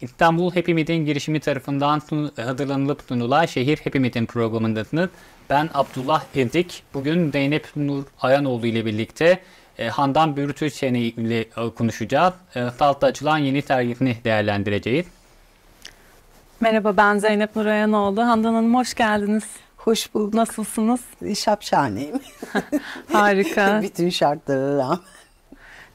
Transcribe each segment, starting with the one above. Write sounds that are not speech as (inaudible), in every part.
İstanbul Hepimizin girişimi tarafından hazırlanılıp sunulan Şehir Hepimizin programındasınız. Ben Abdullah Pendik. Bugün Zeynep Nur Ayanoğlu ile birlikte e, Handan Bürütüçeni ile e, konuşacağız. E, Salta açılan yeni sergisini değerlendireceğiz. Merhaba ben Zeynep Nur Ayanoğlu. Handan Hanım hoş geldiniz. Hoş bulduk. Nasılsınız? Şapşaneyim. (laughs) Harika. (laughs) Bütün şartlara rağmen.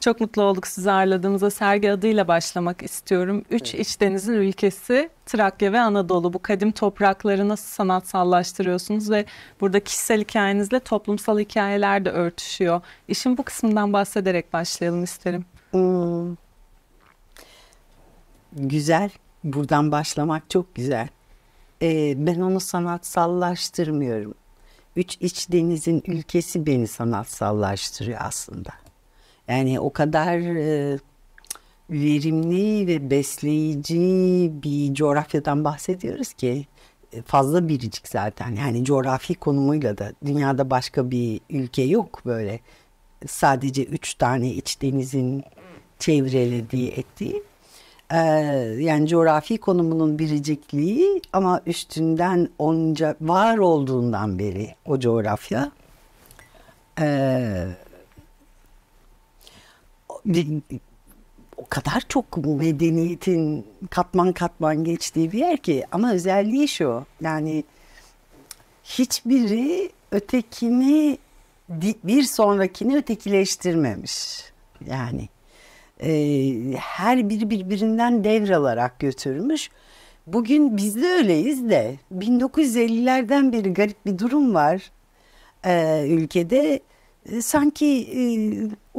Çok mutlu olduk sizi ağırladığımıza. Sergi adıyla başlamak istiyorum. Üç evet. iç denizin ülkesi Trakya ve Anadolu. Bu kadim toprakları nasıl sanatsallaştırıyorsunuz ve burada kişisel hikayenizle toplumsal hikayeler de örtüşüyor. İşin bu kısmından bahsederek başlayalım isterim. Hmm. Güzel. Buradan başlamak çok güzel. Ee, ben onu sanatsallaştırmıyorum. Üç iç denizin ülkesi beni sanatsallaştırıyor aslında. Yani o kadar e, verimli ve besleyici bir coğrafyadan bahsediyoruz ki e, fazla biricik zaten. Yani coğrafi konumuyla da dünyada başka bir ülke yok böyle. Sadece üç tane iç denizin çevrelediği ettiği. E, yani coğrafi konumunun biricikliği ama üstünden onca var olduğundan beri o coğrafya. Ee, o kadar çok medeniyetin katman katman geçtiği bir yer ki ama özelliği şu yani hiçbiri ötekini bir sonrakini ötekileştirmemiş yani e, her biri birbirinden devralarak götürmüş. Bugün biz de öyleyiz de 1950'lerden beri garip bir durum var e, ülkede. E, sanki e,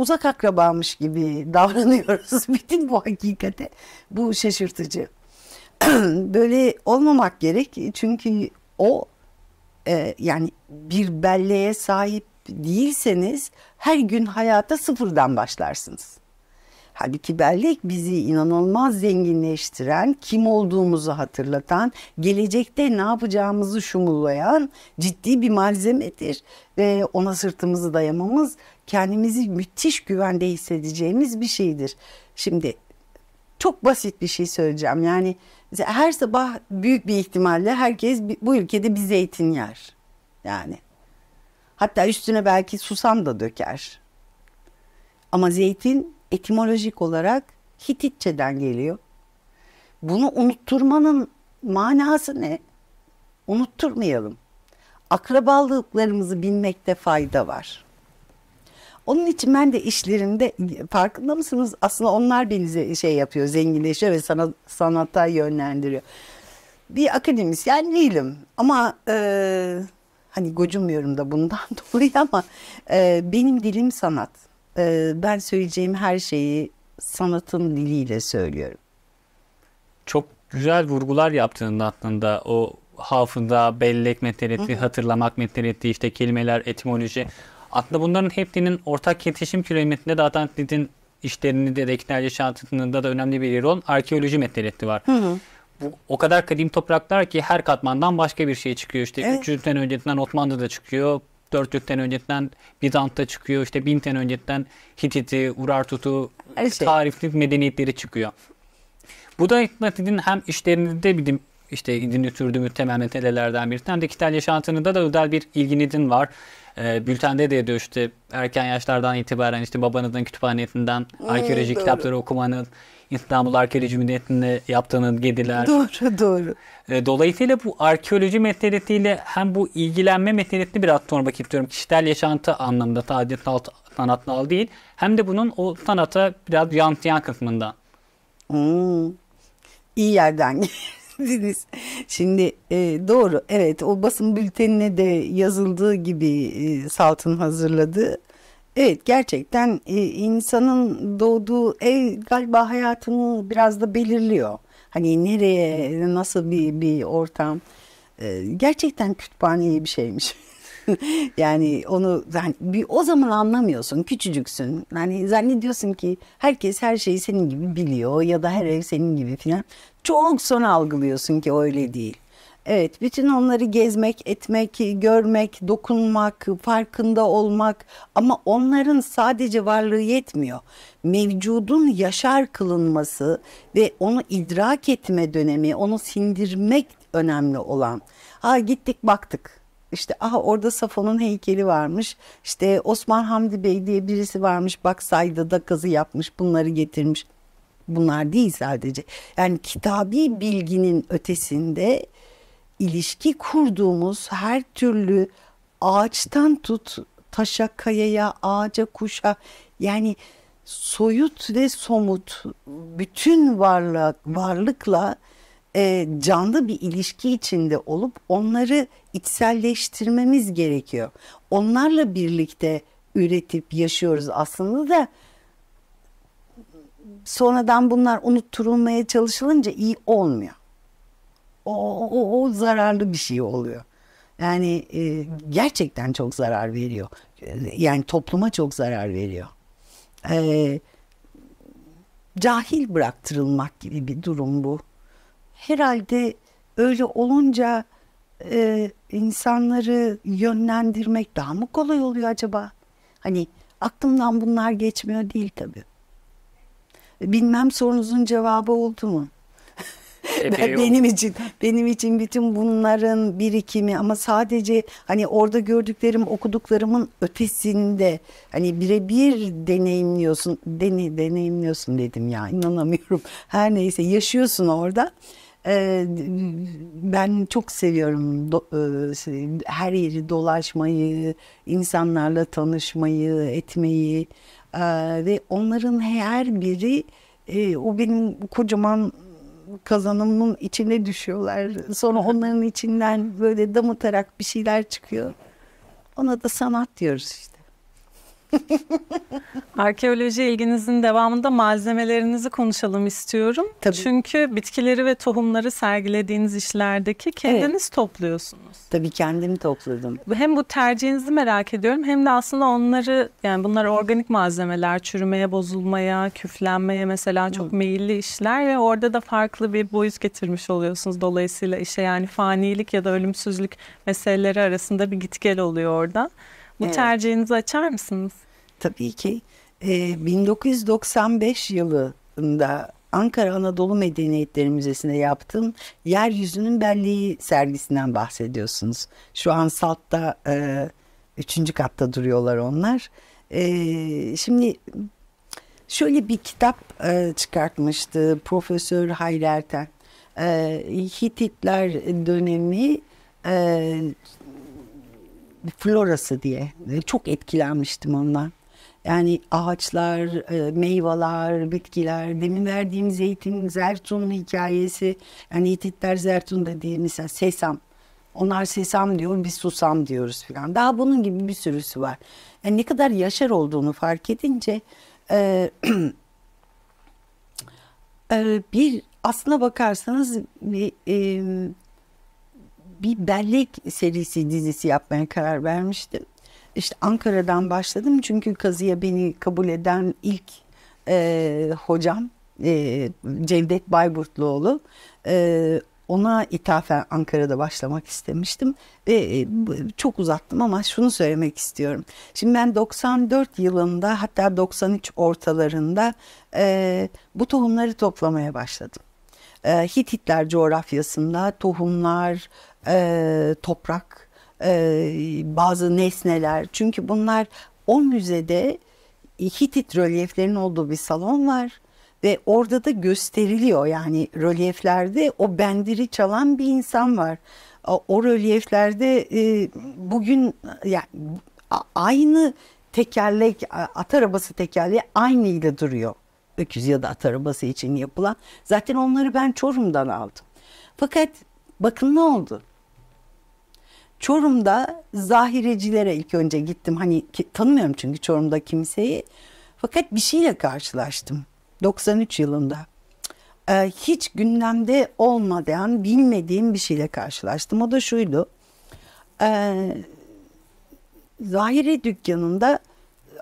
uzak akrabamış gibi (laughs) davranıyoruz bütün bu hakikate. Bu şaşırtıcı. (clears throat) Böyle olmamak gerek çünkü o e, yani bir belleğe sahip değilseniz her gün hayata sıfırdan başlarsınız. Halbuki bellek bizi inanılmaz zenginleştiren, kim olduğumuzu hatırlatan, gelecekte ne yapacağımızı şumulayan ciddi bir malzemedir. Ve ona sırtımızı dayamamız kendimizi müthiş güvende hissedeceğimiz bir şeydir. Şimdi çok basit bir şey söyleyeceğim. Yani her sabah büyük bir ihtimalle herkes bu ülkede bir zeytin yer. Yani hatta üstüne belki susam da döker. Ama zeytin etimolojik olarak Hititçeden geliyor. Bunu unutturmanın manası ne? Unutturmayalım. Akrabalıklarımızı bilmekte fayda var. Onun için ben de işlerinde farkında mısınız? Aslında onlar beni şey yapıyor, zenginleşiyor ve sana, sanata yönlendiriyor. Bir akademisyen değilim ama e, hani gocunmuyorum da bundan (laughs) dolayı ama e, benim dilim sanat e, ben söyleyeceğim her şeyi sanatın diliyle söylüyorum. Çok güzel vurgular yaptığının aklında o hafıza, bellek meselesi, hatırlamak meselesi, işte kelimeler, etimoloji. Aslında bunların hepsinin ortak iletişim kilometrinde de Atlantis'in işlerini de renkler yaşantısında da önemli bir yeri olan arkeoloji meselesi var. Hı hı. Bu o kadar kadim topraklar ki her katmandan başka bir şey çıkıyor. İşte evet. 300 sene öncesinden Osmanlı'da da çıkıyor. 400 sene öncesinden Bizans'ta çıkıyor. İşte 1000 sene öncesinden Hitit'i, Urartutu Her şey. tarifsiz medeniyetleri çıkıyor. Bu da sizin hem işlerinizde bizim işte izini sürdüğümüz temel meselelerden birisi. Hem de kişisel yaşantınızda da özel bir ilginizin var. E, bültende de diyor işte erken yaşlardan itibaren işte babanızın kütüphanesinden arkeoloji hmm, kitapları okumanız, İstanbul Arkeoloji Müdahilesi'nde yaptığınız dediler. Doğru doğru. Ee, dolayısıyla bu arkeoloji meselesiyle hem bu ilgilenme meselesini biraz sonra sormak diyorum. Kişisel yaşantı anlamında sadece sanatsal değil. Hem de bunun o sanata biraz yansıyan kısmında. Hmm. İyi yerden geldiniz. (laughs) Şimdi e, doğru evet o basın bültenine de yazıldığı gibi e, Salt'ın hazırladığı Evet gerçekten e, insanın doğduğu ev galiba hayatını biraz da belirliyor. Hani nereye nasıl bir bir ortam. E, gerçekten kütüphane iyi bir şeymiş. (laughs) yani onu yani bir o zaman anlamıyorsun küçücüksün. Yani zannediyorsun ki herkes her şeyi senin gibi biliyor ya da her ev senin gibi filan. Çok son algılıyorsun ki öyle değil. Evet, bütün onları gezmek, etmek, görmek, dokunmak, farkında olmak ama onların sadece varlığı yetmiyor. Mevcudun yaşar kılınması ve onu idrak etme dönemi, onu sindirmek önemli olan. Ha gittik baktık. İşte aha orada Safon'un heykeli varmış. İşte Osman Hamdi Bey diye birisi varmış. Baksaydı da kazı yapmış, bunları getirmiş. Bunlar değil sadece. Yani kitabi bilginin ötesinde ilişki kurduğumuz her türlü ağaçtan tut taşa, kayaya, ağaca, kuşa yani soyut ve somut bütün varlık varlıkla e, canlı bir ilişki içinde olup onları içselleştirmemiz gerekiyor. Onlarla birlikte üretip yaşıyoruz aslında da sonradan bunlar unutturulmaya çalışılınca iyi olmuyor o, o, o zararlı bir şey oluyor. Yani e, gerçekten çok zarar veriyor. Yani topluma çok zarar veriyor. E, cahil bıraktırılmak gibi bir durum bu. Herhalde öyle olunca e, insanları yönlendirmek daha mı kolay oluyor acaba? Hani aklımdan bunlar geçmiyor değil tabii. Bilmem sorunuzun cevabı oldu mu? ben, benim için benim için bütün bunların birikimi ama sadece hani orada gördüklerim okuduklarımın ötesinde hani birebir deneyimliyorsun deney deneyimliyorsun dedim ya inanamıyorum her neyse yaşıyorsun orada ee, ben çok seviyorum do, e, şey, her yeri dolaşmayı, insanlarla tanışmayı, etmeyi ee, ve onların her biri e, o benim kocaman kazanımın içine düşüyorlar. Sonra onların içinden böyle damıtarak bir şeyler çıkıyor. Ona da sanat diyoruz işte. (laughs) Arkeoloji ilginizin devamında malzemelerinizi konuşalım istiyorum. Tabii. Çünkü bitkileri ve tohumları sergilediğiniz işlerdeki kendiniz evet. topluyorsunuz. Tabii kendimi topladım. Hem bu tercihinizi merak ediyorum hem de aslında onları yani bunlar organik malzemeler çürümeye, bozulmaya, küflenmeye mesela çok Hı. meyilli işler ve orada da farklı bir boyut getirmiş oluyorsunuz. Dolayısıyla işe yani fanilik ya da ölümsüzlük meseleleri arasında bir gitgel oluyor orada. Bu evet. tercihinizi açar mısınız? Tabii ki. Ee, 1995 yılında Ankara Anadolu Medeniyetleri Müzesi'nde yaptığım Yeryüzünün Belliği sergisinden bahsediyorsunuz. Şu an Salt'ta e, üçüncü katta duruyorlar onlar. E, şimdi şöyle bir kitap e, çıkartmıştı Profesör Hayri E, Hititler dönemi e, florası diye çok etkilenmiştim ondan. Yani ağaçlar, e, meyveler, bitkiler, demin verdiğim zeytin, zertun hikayesi. Yani Hititler zertun dediği mesela sesam. Onlar sesam diyor, biz susam diyoruz falan. Daha bunun gibi bir sürüsü var. Yani e, ne kadar yaşar olduğunu fark edince e, (clears throat) e, bir aslına bakarsanız bir e, bir bellek serisi dizisi yapmaya karar vermiştim. İşte Ankara'dan başladım çünkü kazıya beni kabul eden ilk e, hocam e, Cevdet Bayburtluoğlu e, ona ithafen Ankara'da başlamak istemiştim ve e, çok uzattım ama şunu söylemek istiyorum. Şimdi ben 94 yılında hatta 93 ortalarında e, bu tohumları toplamaya başladım. E, Hititler coğrafyasında tohumlar, e, toprak, e, bazı nesneler. Çünkü bunlar o müzede Hitit rölyeflerin olduğu bir salon var ve orada da gösteriliyor yani rölyeflerde o bendiri çalan bir insan var. O, o rölyeflerde e, bugün yani, aynı tekerlek at arabası tekerleği aynıyla duruyor. Öküz ya da at arabası için yapılan. Zaten onları ben Çorum'dan aldım. Fakat bakın ne oldu? Çorum'da zahirecilere ilk önce gittim. Hani ki, tanımıyorum çünkü Çorum'da kimseyi. Fakat bir şeyle karşılaştım. 93 yılında. Ee, hiç gündemde olmadan bilmediğim bir şeyle karşılaştım. O da şuydu. Ee, zahire dükkanında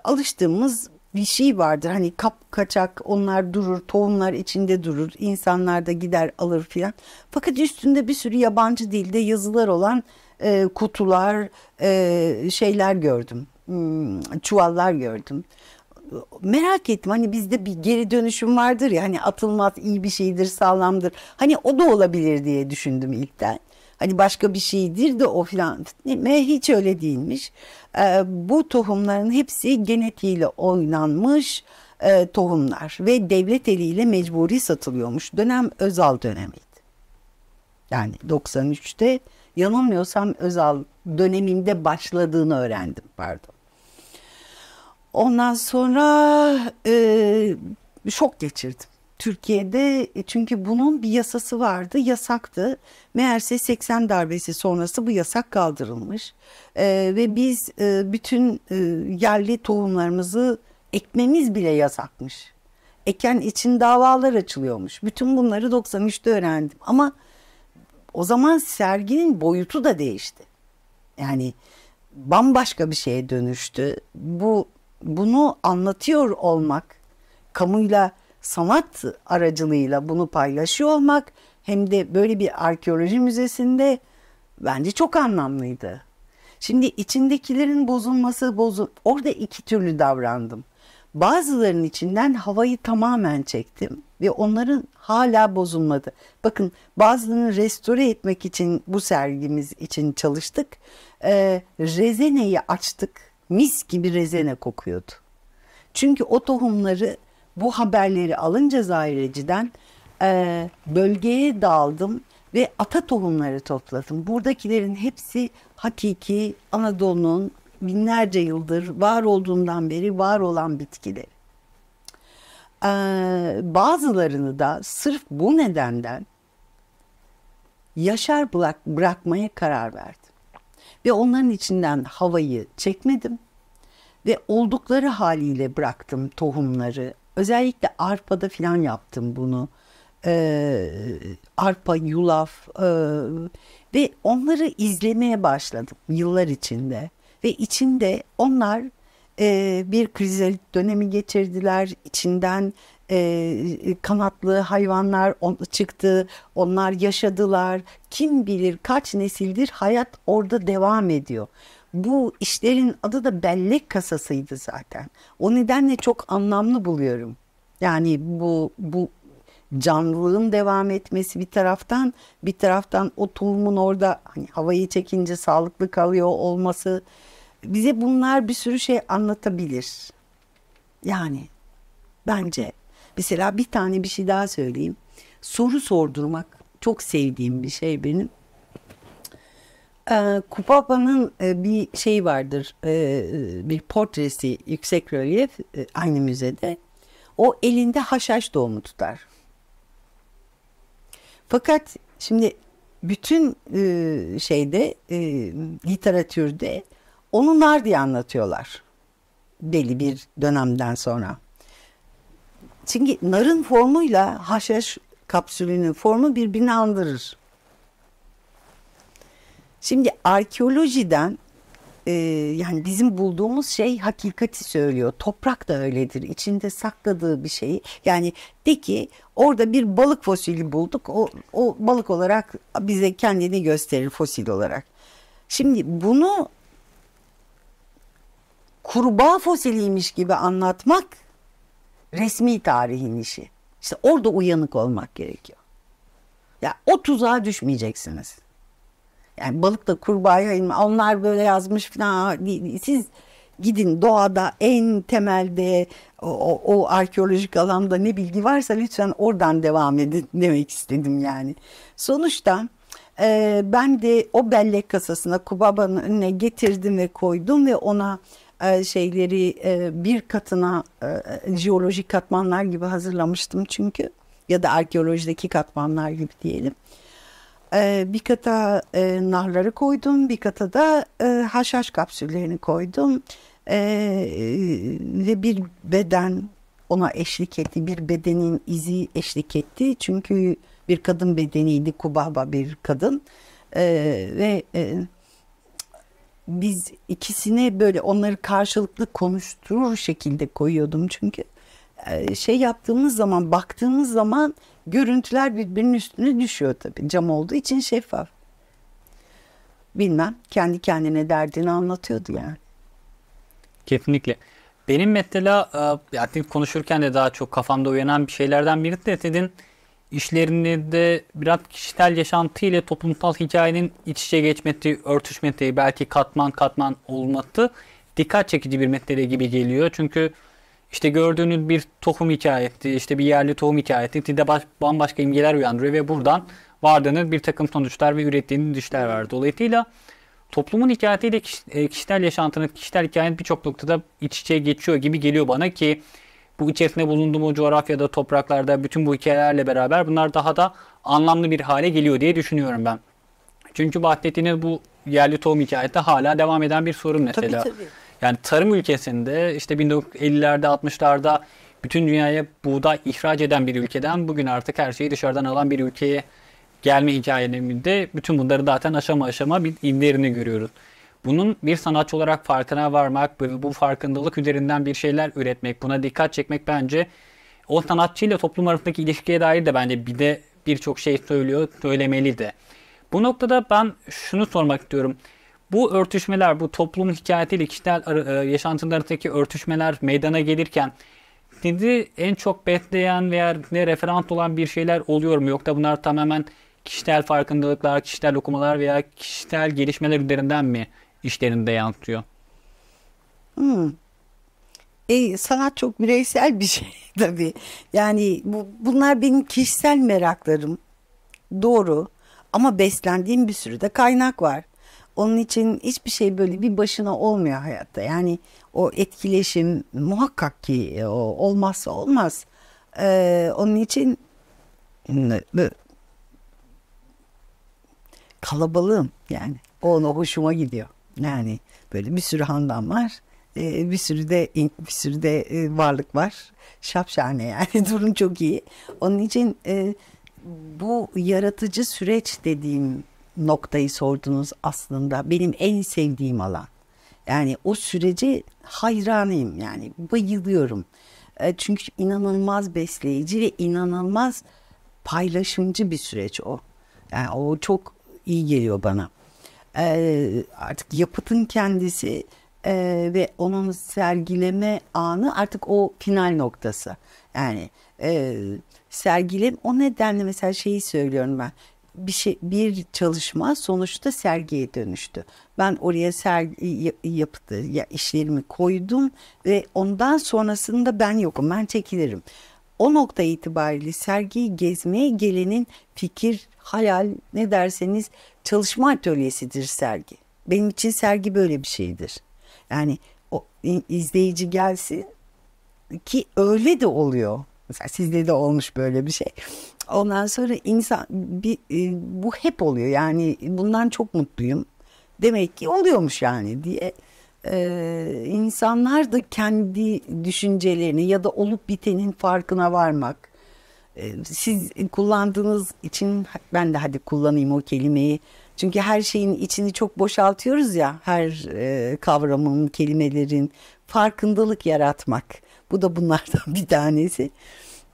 alıştığımız bir şey vardır. Hani kap kaçak onlar durur, tohumlar içinde durur, insanlar da gider alır filan. Fakat üstünde bir sürü yabancı dilde yazılar olan e, kutular, e, şeyler gördüm. Hmm, çuvallar gördüm. Merak ettim hani bizde bir geri dönüşüm vardır ya hani atılmaz iyi bir şeydir sağlamdır. Hani o da olabilir diye düşündüm ilkten. Hani başka bir şeydir de o filan. Hiç öyle değilmiş. E, bu tohumların hepsi genetiğiyle oynanmış e, tohumlar ve devlet eliyle mecburi satılıyormuş. Dönem Özal dönemiydi. Yani 93'te yanılmıyorsam Özal döneminde başladığını öğrendim pardon. Ondan sonra e, şok geçirdim. Türkiye'de e, çünkü bunun bir yasası vardı yasaktı meğerse 80 darbesi sonrası bu yasak kaldırılmış ee, ve biz e, bütün e, yerli tohumlarımızı ekmemiz bile yasakmış eken için davalar açılıyormuş bütün bunları 93'te öğrendim ama o zaman serginin boyutu da değişti. Yani bambaşka bir şeye dönüştü. Bu bunu anlatıyor olmak, kamuyla sanat aracılığıyla bunu paylaşıyor olmak hem de böyle bir arkeoloji müzesinde bence çok anlamlıydı. Şimdi içindekilerin bozulması bozul orada iki türlü davrandım. Bazılarının içinden havayı tamamen çektim ve onların hala bozulmadı. Bakın bazılarını restore etmek için bu sergimiz için çalıştık. Ee, rezeneyi açtık. Mis gibi rezene kokuyordu. Çünkü o tohumları bu haberleri alınca zahireciden e, bölgeye daldım ve ata tohumları topladım. Buradakilerin hepsi hakiki Anadolu'nun binlerce yıldır var olduğundan beri var olan bitkileri. Ee, bazılarını da sırf bu nedenden yaşar bırak, bırakmaya karar verdim. Ve onların içinden havayı çekmedim ve oldukları haliyle bıraktım tohumları. Özellikle arpada filan yaptım bunu. Ee, arpa, yulaf e, ve onları izlemeye başladım yıllar içinde. Ve içinde onlar e, bir krizel dönemi geçirdiler. İçinden e, kanatlı hayvanlar on, çıktı, onlar yaşadılar. Kim bilir kaç nesildir hayat orada devam ediyor. Bu işlerin adı da bellek kasasıydı zaten. O nedenle çok anlamlı buluyorum. Yani bu bu canlılığın devam etmesi bir taraftan bir taraftan o tohumun orada hani havayı çekince sağlıklı kalıyor olması bize bunlar bir sürü şey anlatabilir. Yani bence mesela bir tane bir şey daha söyleyeyim. Soru sordurmak çok sevdiğim bir şey benim. Ee, Kupapa'nın e, bir şey vardır, e, bir portresi yüksek rölyef e, aynı müzede. O elinde haşhaş doğumu tutar. Fakat şimdi bütün şeyde, literatürde olunlar diye anlatıyorlar. Belli bir dönemden sonra. Çünkü narın formuyla haşhaş kapsülünün formu birbirini andırır. Şimdi arkeolojiden e, yani bizim bulduğumuz şey hakikati söylüyor. Toprak da öyledir. İçinde sakladığı bir şeyi. Yani de ki orada bir balık fosili bulduk. O, o balık olarak bize kendini gösterir fosil olarak. Şimdi bunu kurbağa fosiliymiş gibi anlatmak resmi tarihin işi. İşte orada uyanık olmak gerekiyor. Ya o tuzağa düşmeyeceksiniz. Yani balık da kurbağaya onlar böyle yazmış falan siz gidin doğada en temelde o, o, o arkeolojik alanda ne bilgi varsa lütfen oradan devam edin demek istedim yani. Sonuçta e, ben de o bellek kasasına Kubaba'nın önüne getirdim ve koydum ve ona e, şeyleri e, bir katına e, jeolojik katmanlar gibi hazırlamıştım çünkü ya da arkeolojideki katmanlar gibi diyelim. Bir kata narları koydum, bir kata da haşhaş kapsüllerini koydum ve bir beden ona eşlik etti. Bir bedenin izi eşlik etti. Çünkü bir kadın bedeniydi, Kubaba bir kadın. ve biz ikisini böyle onları karşılıklı konuşturur şekilde koyuyordum çünkü e, şey yaptığımız zaman baktığımız zaman görüntüler birbirinin üstüne düşüyor tabii cam olduğu için şeffaf bilmem kendi kendine derdini anlatıyordu yani kesinlikle benim mesela e, yani konuşurken de daha çok kafamda uyanan bir şeylerden biri de dedin işlerinde biraz kişisel yaşantı ile toplumsal hikayenin iç içe geçmesi, örtüşmesi, belki katman katman olması dikkat çekici bir mesele gibi geliyor. Çünkü işte gördüğünüz bir tohum hikayesi, işte bir yerli tohum hikayesi sizde baş, bambaşka imgeler uyandırıyor ve buradan vardığınız bir takım sonuçlar ve ürettiğiniz düşler var. Dolayısıyla toplumun hikayesiyle e, kişisel yaşantının, kişisel hikayenin birçok noktada iç içe geçiyor gibi geliyor bana ki bu içerisinde bulunduğum o coğrafyada, topraklarda bütün bu hikayelerle beraber bunlar daha da anlamlı bir hale geliyor diye düşünüyorum ben. Çünkü bahsettiğiniz bu yerli tohum hikayesi hala devam eden bir sorun mesela. Tabii tabii. Yani tarım ülkesinde işte 1950'lerde 60'larda bütün dünyaya buğday ihraç eden bir ülkeden bugün artık her şeyi dışarıdan alan bir ülkeye gelme hikayelerinde bütün bunları zaten aşama aşama bir imlerini görüyoruz. Bunun bir sanatçı olarak farkına varmak ve bu farkındalık üzerinden bir şeyler üretmek, buna dikkat çekmek bence o sanatçıyla toplum arasındaki ilişkiye dair de bence bir de birçok şey söylüyor, söylemeli de. Bu noktada ben şunu sormak istiyorum. Bu örtüşmeler, bu toplum hikayesiyle kişisel e, yaşantının arasındaki örtüşmeler meydana gelirken sizi en çok besleyen veya ne referans olan bir şeyler oluyor mu? Yoksa bunlar tamamen kişisel farkındalıklar, kişisel okumalar veya kişisel gelişmeler üzerinden mi işlerinde yansıyor. Hmm. E, sanat çok bireysel bir şey (laughs) tabii. Yani bu, bunlar benim kişisel meraklarım. Doğru. Ama beslendiğim bir sürü de kaynak var. Onun için hiçbir şey böyle bir başına olmuyor hayatta. Yani o etkileşim muhakkak ki e, o olmazsa olmaz. Ee, onun için kalabalığım yani. O ona hoşuma gidiyor. Yani böyle bir sürü handan var. E, bir sürü de bir sürü de e, varlık var. Şapşane yani (laughs) durum çok iyi. Onun için e, bu yaratıcı süreç dediğim noktayı sordunuz aslında. Benim en sevdiğim alan. Yani o sürece hayranıyım yani bayılıyorum. çünkü inanılmaz besleyici ve inanılmaz paylaşımcı bir süreç o. Yani o çok iyi geliyor bana e, artık yapıtın kendisi e, ve onun sergileme anı artık o final noktası. Yani e, sergilem o nedenle mesela şeyi söylüyorum ben bir şey bir çalışma sonuçta sergiye dönüştü. Ben oraya sergi yapıtı ya işlerimi koydum ve ondan sonrasında ben yokum. Ben çekilirim o nokta itibariyle sergiyi gezmeye gelenin fikir, hayal ne derseniz çalışma atölyesidir sergi. Benim için sergi böyle bir şeydir. Yani o izleyici gelsin ki öyle de oluyor. Mesela sizde de olmuş böyle bir şey. Ondan sonra insan bir, e, bu hep oluyor. Yani bundan çok mutluyum. Demek ki oluyormuş yani diye e, insanlar da kendi düşüncelerini ya da olup bitenin farkına varmak. E, siz kullandığınız için ben de hadi kullanayım o kelimeyi. Çünkü her şeyin içini çok boşaltıyoruz ya her e, kavramın, kelimelerin farkındalık yaratmak. Bu da bunlardan (laughs) bir tanesi.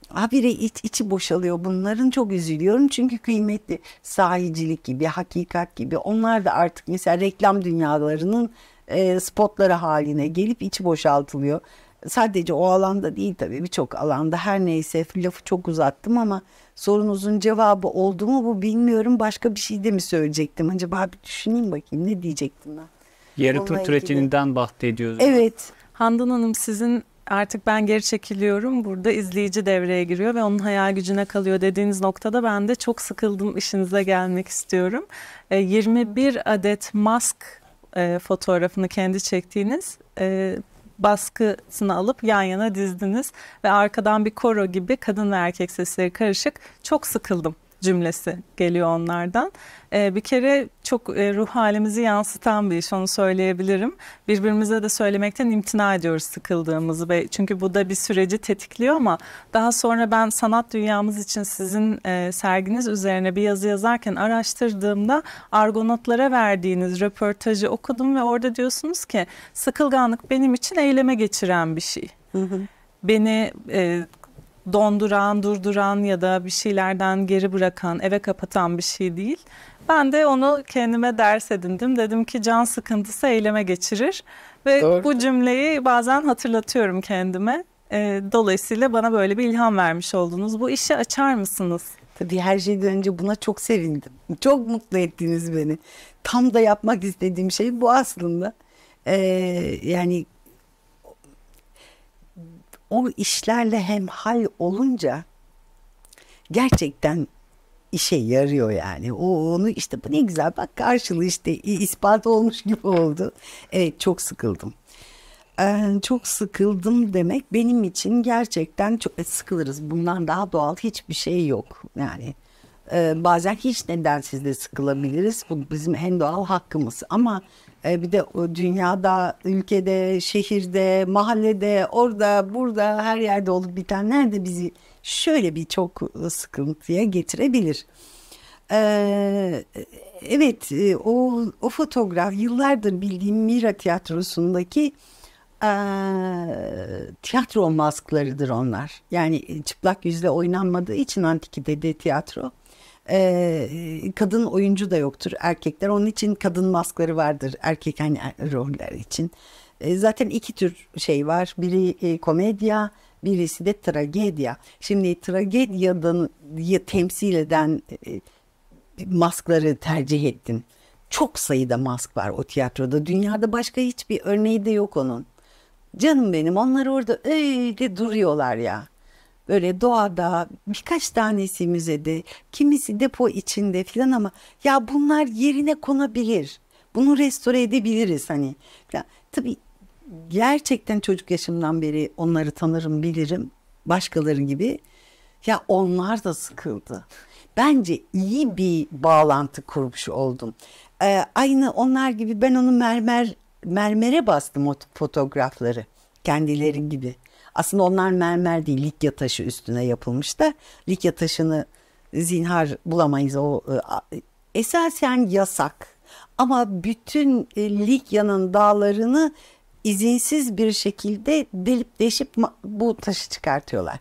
Habire iç, içi boşalıyor bunların çok üzülüyorum çünkü kıymetli sahicilik gibi hakikat gibi onlar da artık mesela reklam dünyalarının e, spotları haline gelip içi boşaltılıyor. Sadece o alanda değil tabii birçok alanda her neyse lafı çok uzattım ama sorunuzun cevabı oldu mu bu bilmiyorum. Başka bir şey de mi söyleyecektim acaba bir düşüneyim bakayım ne diyecektim ben. Yaratım Onunla türetininden ilgili. bahsediyoruz. Evet. Handan Hanım sizin artık ben geri çekiliyorum burada izleyici devreye giriyor ve onun hayal gücüne kalıyor dediğiniz noktada ben de çok sıkıldım işinize gelmek istiyorum. 21 e, adet mask e, fotoğrafını kendi çektiğiniz e, baskısını alıp yan yana dizdiniz ve arkadan bir koro gibi kadın ve erkek sesleri karışık çok sıkıldım cümlesi geliyor onlardan. E, bir kere çok e, ruh halimizi yansıtan bir iş onu söyleyebilirim. Birbirimize de söylemekten imtina ediyoruz sıkıldığımızı ve çünkü bu da bir süreci tetikliyor ama daha sonra ben sanat dünyamız için sizin e, serginiz üzerine bir yazı yazarken araştırdığımda argonotlara verdiğiniz röportajı okudum ve orada diyorsunuz ki sıkılganlık benim için eyleme geçiren bir şey. Hı hı beni e, donduran, durduran ya da bir şeylerden geri bırakan, eve kapatan bir şey değil. Ben de onu kendime ders edindim. Dedim ki can sıkıntısı eyleme geçirir ve Doğru. bu cümleyi bazen hatırlatıyorum kendime. E, dolayısıyla bana böyle bir ilham vermiş oldunuz. Bu işi açar mısınız? Tabii her şeyden önce buna çok sevindim. Çok mutlu ettiniz beni. Tam da yapmak istediğim şey bu aslında. Ee, yani o işlerle hem hal olunca gerçekten işe yarıyor yani. O onu işte bu ne güzel bak karşılığı işte ispat olmuş gibi oldu. Evet çok sıkıldım. Ee, çok sıkıldım demek benim için gerçekten çok e, sıkılırız. Bundan daha doğal hiçbir şey yok. Yani e, bazen hiç nedensiz de sıkılabiliriz. Bu bizim en doğal hakkımız. Ama e, bir de o dünyada, ülkede, şehirde, mahallede, orada, burada, her yerde olup bitenler de bizi şöyle bir çok e, sıkıntıya getirebilir. Ee, evet e, o, o fotoğraf yıllardır bildiğim Mira tiyatrosundaki e, tiyatro masklarıdır onlar. Yani çıplak yüzle oynanmadığı için antikide de tiyatro e, kadın oyuncu da yoktur erkekler. Onun için kadın maskları vardır erkek hani er, roller için. E, zaten iki tür şey var. Biri e, komedya, birisi de tragedya. Şimdi tragedyadan ya, temsil eden e, maskları tercih ettin. Çok sayıda mask var o tiyatroda. Dünyada başka hiçbir örneği de yok onun. Canım benim onlar orada öyle duruyorlar ya böyle doğada birkaç tanesi müzede kimisi depo içinde filan ama ya bunlar yerine konabilir bunu restore edebiliriz hani Tabi gerçekten çocuk yaşımdan beri onları tanırım bilirim başkaları gibi ya onlar da sıkıldı bence iyi bir bağlantı kurmuş oldum ee, aynı onlar gibi ben onu mermer mermere bastım o fotoğrafları kendileri gibi aslında onlar mermer değil likya taşı üstüne yapılmış da likya taşını zinhar bulamayız o e, esasen yasak. Ama bütün e, Likya'nın dağlarını izinsiz bir şekilde delip deşip bu taşı çıkartıyorlar.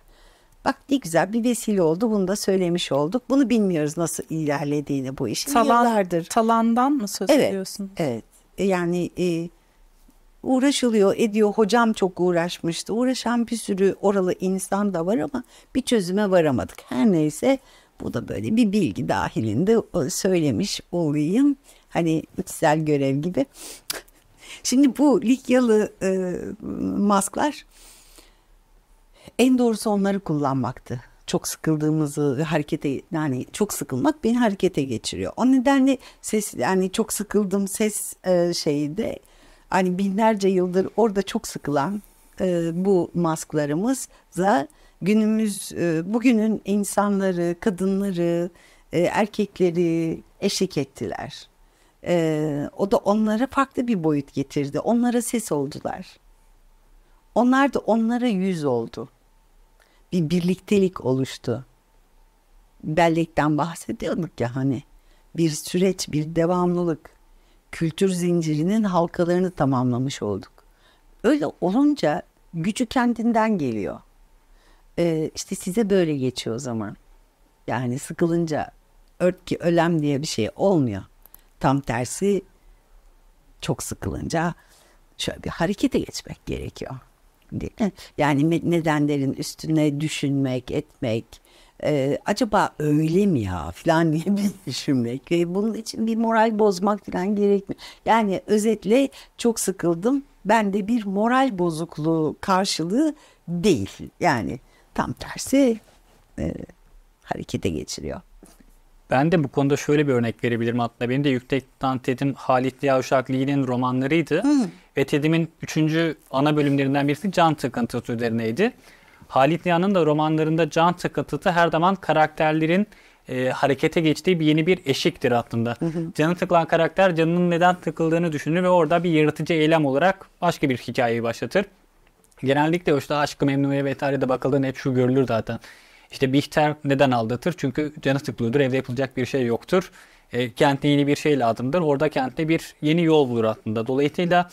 Bak ne güzel bir vesile oldu. Bunu da söylemiş olduk. Bunu bilmiyoruz nasıl ilerlediğini bu işin. Talan, Yıllardır. Talandan mı söz evet, ediyorsun? Evet. E, yani e, uğraşılıyor ediyor hocam çok uğraşmıştı uğraşan bir sürü oralı insan da var ama bir çözüme varamadık her neyse bu da böyle bir bilgi dahilinde e, söylemiş olayım hani içsel görev gibi (laughs) şimdi bu Likyalı e, masklar en doğrusu onları kullanmaktı çok sıkıldığımızı harekete yani çok sıkılmak beni harekete geçiriyor. O nedenle ses yani çok sıkıldım ses e, şeyi hani binlerce yıldır orada çok sıkılan e, bu masklarımıza günümüz e, bugünün insanları, kadınları, e, erkekleri eşlik ettiler. E, o da onlara farklı bir boyut getirdi. Onlara ses oldular. Onlar da onlara yüz oldu. Bir birliktelik oluştu. Bellekten bahsediyorduk ya hani. Bir süreç, bir devamlılık kültür zincirinin halkalarını tamamlamış olduk. Öyle olunca gücü kendinden geliyor. Ee, işte size böyle geçiyor o zaman. Yani sıkılınca ört ki ölem diye bir şey olmuyor. Tam tersi çok sıkılınca şöyle bir harekete geçmek gerekiyor. Yani nedenlerin üstüne düşünmek, etmek, e, acaba öyle mi ya falan diye bir (laughs) düşünmek ve bunun için bir moral bozmak falan gerekmiyor. Yani özetle çok sıkıldım. Ben de bir moral bozukluğu karşılığı değil. Yani tam tersi e, harekete geçiriyor. Ben de bu konuda şöyle bir örnek verebilirim hatta. Benim de yüksek Tedim Halit Ziya Uşaklı'nın romanlarıydı. Hı. Ve Tedim'in üçüncü ana bölümlerinden birisi can sıkıntısı üzerineydi. Halit Nihan'ın da romanlarında can sıkıntısı her zaman karakterlerin e, harekete geçtiği bir yeni bir eşiktir aslında. Canı tıkılan karakter canının neden tıkıldığını düşünür ve orada bir yaratıcı eylem olarak başka bir hikayeyi başlatır. Genellikle işte Aşkı ve tarihe bakıldığında hep şu görülür zaten. İşte Bihter neden aldatır? Çünkü canı tıklıyordur, evde yapılacak bir şey yoktur. E, kentine yeni bir şey lazımdır. Orada kentte bir yeni yol bulur aslında. Dolayısıyla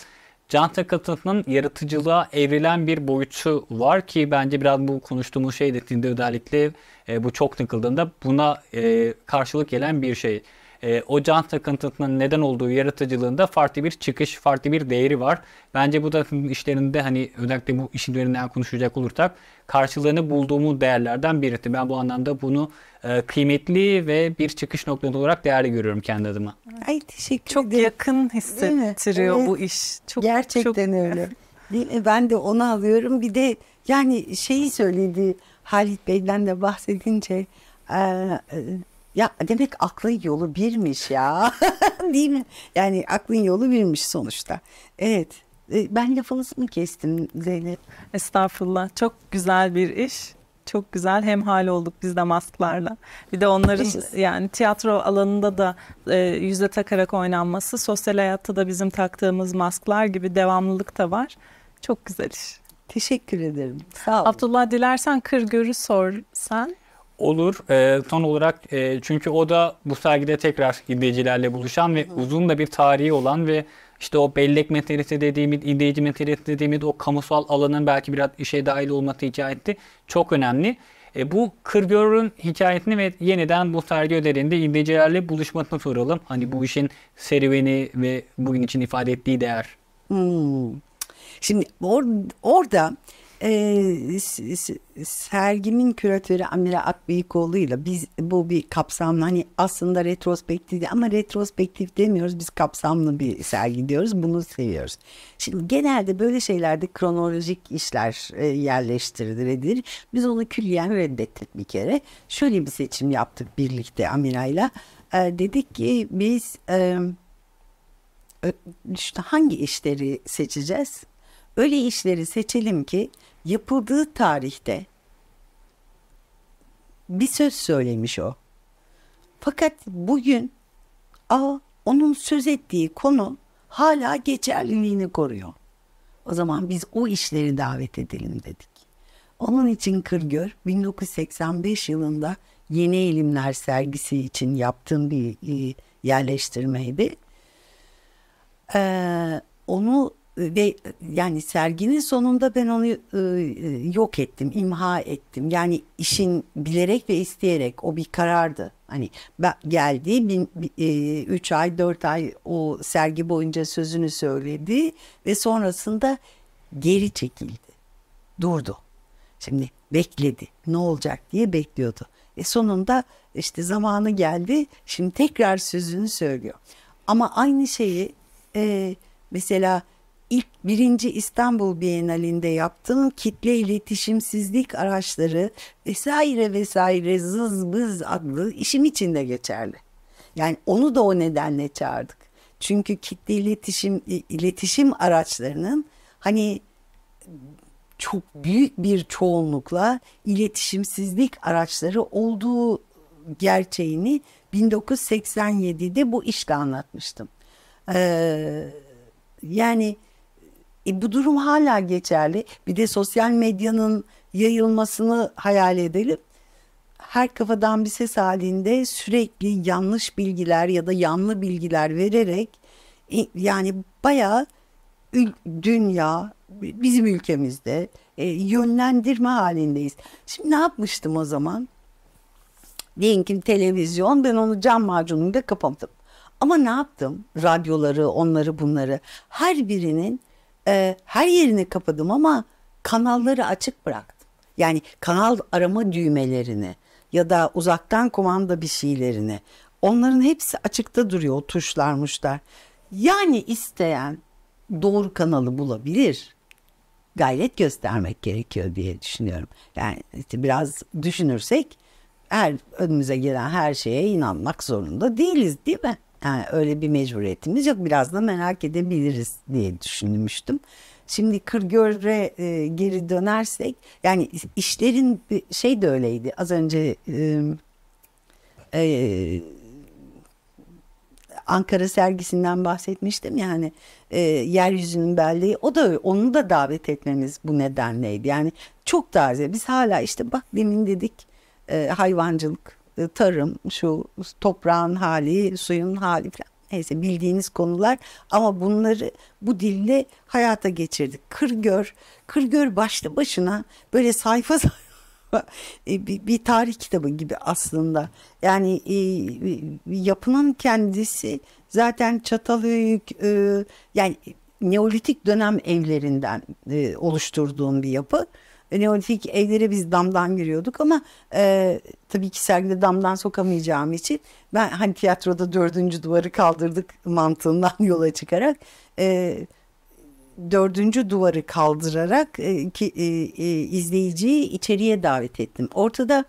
Can takıntının yaratıcılığa evrilen bir boyutu var ki bence biraz bu konuştuğumuz şey dediğinde özellikle e, bu çok takıldığında buna e, karşılık gelen bir şey e, o can takıntısının neden olduğu yaratıcılığında farklı bir çıkış, farklı bir değeri var. Bence bu da işlerinde hani özellikle bu işin üzerinden konuşacak olursak karşılığını bulduğumu değerlerden birisi. Ben bu anlamda bunu e, kıymetli ve bir çıkış noktası olarak değerli görüyorum kendi adıma. Ay teşekkür çok ederim. yakın hissettiriyor evet. bu iş. Çok, Gerçekten çok... (laughs) öyle. Değil mi? Ben de onu alıyorum. Bir de yani şeyi söyledi Halit Bey'den de bahsedince e, e ya demek aklın yolu birmiş ya. (laughs) Değil mi? Yani aklın yolu birmiş sonuçta. Evet. E, ben lafınızı mı kestim Zeynep? Estağfurullah. Çok güzel bir iş. Çok güzel hem hal olduk biz de masklarla. Bir de onların yani tiyatro alanında da e, yüzde takarak oynanması, sosyal hayatta da bizim taktığımız masklar gibi devamlılık da var. Çok güzel iş. Teşekkür ederim. Sağ ol. Abdullah dilersen kır görü sor sen olur. E, son olarak e, çünkü o da bu sergide tekrar izleyicilerle buluşan ve Hı. uzun da bir tarihi olan ve işte o bellek meselesi dediğimiz, izleyici meselesi dediğimiz o kamusal alanın belki biraz işe dahil olması hikayesi çok önemli. E, bu Kırgör'ün hikayesini ve yeniden bu sergi özelinde izleyicilerle buluşmasını soralım. Hani bu işin serüveni ve bugün için ifade ettiği değer. Hmm. Şimdi or orada e, ee, sergimin küratörü Amira Akbeyikoğlu ile biz bu bir kapsamlı hani aslında retrospektif ama retrospektif demiyoruz biz kapsamlı bir sergi diyoruz bunu seviyoruz. Şimdi genelde böyle şeylerde kronolojik işler e, yerleştirilir edilir. Biz onu külliyen reddettik bir kere. Şöyle bir seçim yaptık birlikte Amira ile. Dedik ki biz e, işte hangi işleri seçeceğiz? Öyle işleri seçelim ki yapıldığı tarihte bir söz söylemiş o. Fakat bugün aa, onun söz ettiği konu hala geçerliliğini koruyor. O zaman biz o işleri davet edelim dedik. Onun için Kırgör 1985 yılında Yeni Eğilimler sergisi için yaptığım bir e, yerleştirmeydi. Ee, onu ve yani serginin sonunda ben onu e, yok ettim, imha ettim. Yani işin bilerek ve isteyerek o bir karardı. Hani geldi, bin, e, üç ay, dört ay o sergi boyunca sözünü söyledi ve sonrasında geri çekildi, durdu. Şimdi bekledi, ne olacak diye bekliyordu. E sonunda işte zamanı geldi, şimdi tekrar sözünü söylüyor. Ama aynı şeyi e, mesela ilk birinci İstanbul Bienalinde yaptım. Kitle iletişimsizlik araçları vesaire vesaire zız bız adlı işim için de geçerli. Yani onu da o nedenle çağırdık. Çünkü kitle iletişim iletişim araçlarının hani çok büyük bir çoğunlukla iletişimsizlik araçları olduğu gerçeğini 1987'de bu işte anlatmıştım. Ee, yani e, bu durum hala geçerli. Bir de sosyal medyanın yayılmasını hayal edelim. Her kafadan bir ses halinde sürekli yanlış bilgiler ya da yanlı bilgiler vererek e, yani bayağı dünya bizim ülkemizde e, yönlendirme halindeyiz. Şimdi ne yapmıştım o zaman? Diyelim ki televizyon ben onu cam macunuyla kapattım. Ama ne yaptım? Radyoları, onları, bunları her birinin e, her yerini kapadım ama kanalları açık bıraktım. Yani kanal arama düğmelerini ya da uzaktan kumanda bir şeylerini onların hepsi açıkta duruyor o tuşlarmışlar. Yani isteyen doğru kanalı bulabilir. Gayret göstermek gerekiyor diye düşünüyorum. Yani işte biraz düşünürsek her önümüze gelen her şeye inanmak zorunda değiliz değil mi? Yani öyle bir mecburiyetimiz yok. Biraz da merak edebiliriz diye düşünmüştüm. Şimdi Kırgör'e e, geri dönersek yani işlerin şey de öyleydi. Az önce e, e, Ankara sergisinden bahsetmiştim yani e, yeryüzünün belleği o da onu da davet etmemiz bu nedenleydi. Yani çok taze biz hala işte bak demin dedik e, hayvancılık e, tarım, şu toprağın hali, suyun hali falan. Neyse bildiğiniz konular ama bunları bu dille hayata geçirdik. Kırgör, Kırgör başlı başına böyle sayfa (laughs) sayfa e, bir, bir tarih kitabı gibi aslında. Yani e, e yapının kendisi zaten Çatalhöyük e, yani Neolitik dönem evlerinden e, oluşturduğum bir yapı neolifik evlere biz damdan giriyorduk ama e, tabii ki sergide damdan sokamayacağım için ben hani tiyatroda dördüncü duvarı kaldırdık mantığından (laughs) yola çıkarak e, dördüncü duvarı kaldırarak e, ki, e, e, izleyiciyi içeriye davet ettim. Ortada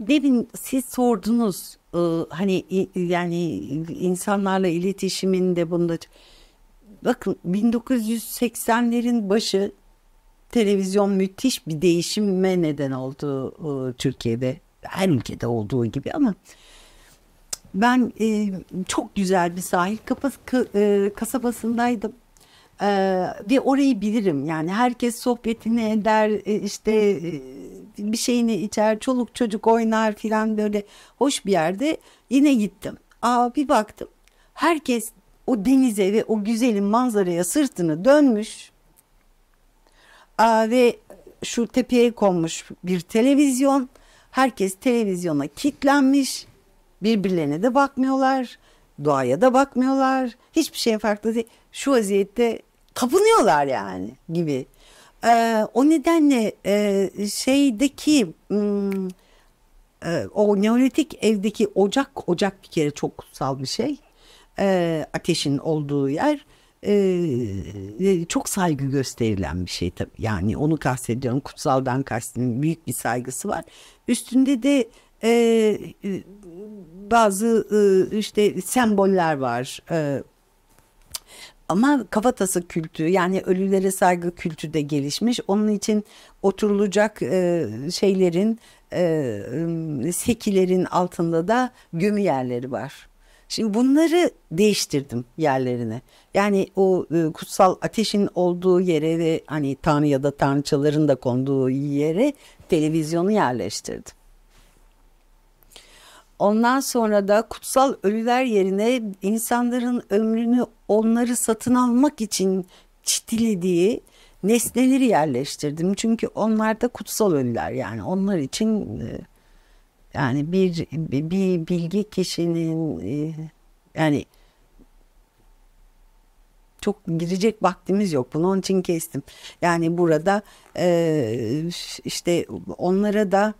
demin siz sordunuz e, hani e, yani insanlarla iletişiminde bunda bakın 1980'lerin başı televizyon müthiş bir değişime neden oldu e, Türkiye'de. Her ülkede olduğu gibi ama ben e, çok güzel bir sahil kapas, e, kasabasındaydım. E, ve orayı bilirim yani herkes sohbetini eder e, işte e, bir şeyini içer çoluk çocuk oynar filan böyle hoş bir yerde yine gittim. Aa bir baktım herkes o denize ve o güzelin manzaraya sırtını dönmüş Aa, ve şu tepeye konmuş bir televizyon. Herkes televizyona kilitlenmiş. Birbirlerine de bakmıyorlar. Doğaya da bakmıyorlar. Hiçbir şey farklı değil. Şu vaziyette kapınıyorlar yani gibi. Ee, o nedenle e, şeydeki hmm, e, o neolitik evdeki ocak, ocak bir kere çok kutsal bir şey. E, ateşin olduğu yer e, çok saygı gösterilen bir şey tabii. Yani onu kastediyorum. Kutsaldan kastediyorum. Büyük bir saygısı var. Üstünde de e, bazı e, işte semboller var. E, ama kafatası kültü yani ölülere saygı kültü de gelişmiş. Onun için oturulacak e, şeylerin e, sekilerin altında da gömü yerleri var. Şimdi bunları değiştirdim yerlerine. Yani o e, kutsal ateşin olduğu yere ve hani tanrı ya da tanrıçaların da konduğu yere televizyonu yerleştirdim. Ondan sonra da kutsal ölüler yerine insanların ömrünü onları satın almak için çitilediği nesneleri yerleştirdim. Çünkü onlar da kutsal ölüler yani onlar için... E, yani bir, bir bilgi kişinin e, yani çok girecek vaktimiz yok. Bunu onun için kestim. Yani burada e, işte onlara da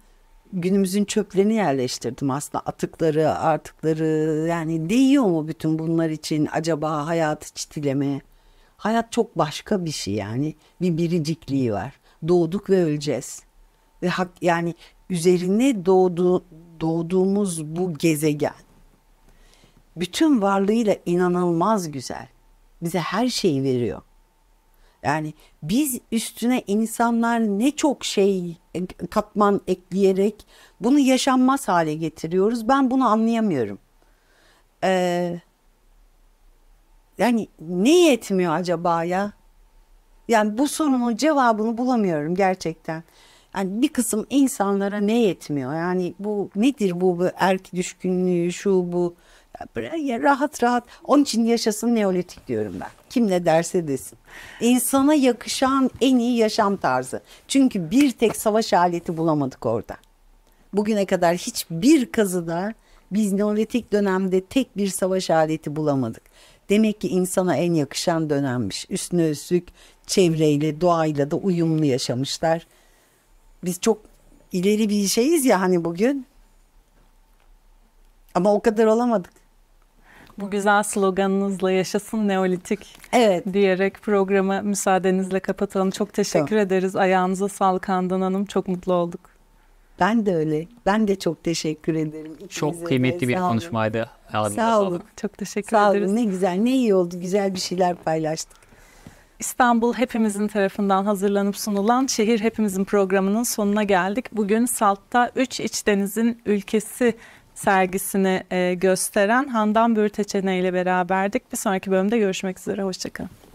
günümüzün çöplerini yerleştirdim aslında atıkları artıkları yani değiyor mu bütün bunlar için acaba hayatı çitileme hayat çok başka bir şey yani bir biricikliği var doğduk ve öleceğiz ve hak, yani üzerine doğdu, doğduğumuz bu gezegen bütün varlığıyla inanılmaz güzel. Bize her şeyi veriyor. Yani biz üstüne insanlar ne çok şey katman ekleyerek bunu yaşanmaz hale getiriyoruz. Ben bunu anlayamıyorum. Ee, yani ne yetmiyor acaba ya? Yani bu sorunun cevabını bulamıyorum gerçekten yani bir kısım insanlara ne yetmiyor? Yani bu nedir bu, bu erk düşkünlüğü şu bu ya rahat rahat onun için yaşasın neolitik diyorum ben. Kim ne derse desin. İnsana yakışan en iyi yaşam tarzı. Çünkü bir tek savaş aleti bulamadık orada. Bugüne kadar hiçbir kazıda biz neolitik dönemde tek bir savaş aleti bulamadık. Demek ki insana en yakışan dönemmiş. Üstüne üstlük çevreyle, doğayla da uyumlu yaşamışlar biz çok ileri bir şeyiz ya hani bugün. Ama o kadar olamadık. Bu güzel sloganınızla yaşasın Neolitik evet. diyerek programı müsaadenizle kapatalım. Çok teşekkür tamam. ederiz. Ayağınıza sağlık Handan Hanım. Çok mutlu olduk. Ben de öyle. Ben de çok teşekkür ederim. İkinize çok kıymetli de. bir konuşmaydı. Sağ olun. Sağ olun. Çok teşekkür Sağ ederiz. Sağ olun. Ne güzel, ne iyi oldu. Güzel bir şeyler paylaştık. İstanbul hepimizin tarafından hazırlanıp sunulan Şehir Hepimizin programının sonuna geldik. Bugün Salt'ta 3 iç denizin ülkesi sergisini e, gösteren Handan Börteçene ile beraberdik. Bir sonraki bölümde görüşmek üzere. Hoşçakalın.